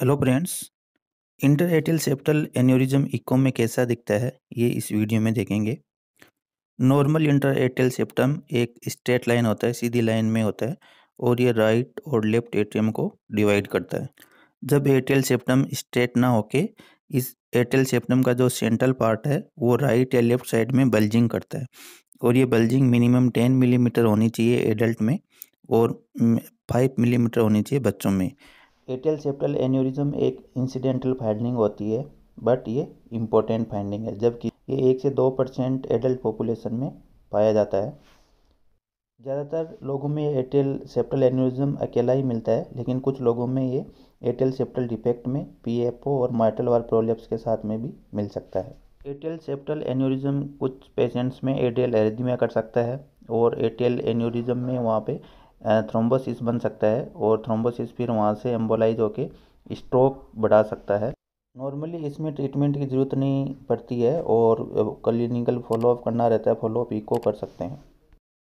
hello friends inter atrial septal aneurysm echo में कैसा दिखता है ये इस वीडियो में देखेंगे नॉर्मल इंटर एटिल सेप्टम एक स्ट्रेट लाइन होता है सीधी लाइन में होता है और ये राइट और लेफ्ट एट्रियम को डिवाइड करता है जब एटिल सेप्टम स्ट्रेट ना होके इस एटिल सेप्टम का जो सेंट्रल पार्ट है वो राइट या लेफ्ट साइड में बल्जिंग करता है और ये बल्जिंग मिनिमम टेन मिलीमीटर होनी चाहिए एडल्ट में और फाइव मिलीमीटर होनी चाहिए बच्चों में एटेल सेप्टल एन्यूरिज्म एक इंसिडेंटल फाइंडिंग होती है बट ये इम्पोर्टेंट फाइंडिंग है जबकि ये एक से दो परसेंट एडल्ट पॉपुलेशन में पाया जाता है ज़्यादातर लोगों में एटेल सेप्टल एन्यूरिज्म अकेला ही मिलता है लेकिन कुछ लोगों में ये एटेल सेप्टल डिफेक्ट में पी और माइटल वाल प्रोलेप्स के साथ में भी मिल सकता है एटेल सेप्टल एन्यूरिज्म कुछ पेशेंट्स में एटेल एरिथमिया कर सकता है और एटेल एन्यूरिज्म में वहाँ पे थ्रोम्बोसिस बन सकता है और थ्रोम्बोसिस फिर वहाँ से एम्बोलाइज होके स्ट्रोक बढ़ा सकता है नॉर्मली इसमें ट्रीटमेंट की ज़रूरत नहीं पड़ती है और क्लिनिकल फॉलोअप करना रहता है फॉलोअप इको कर सकते हैं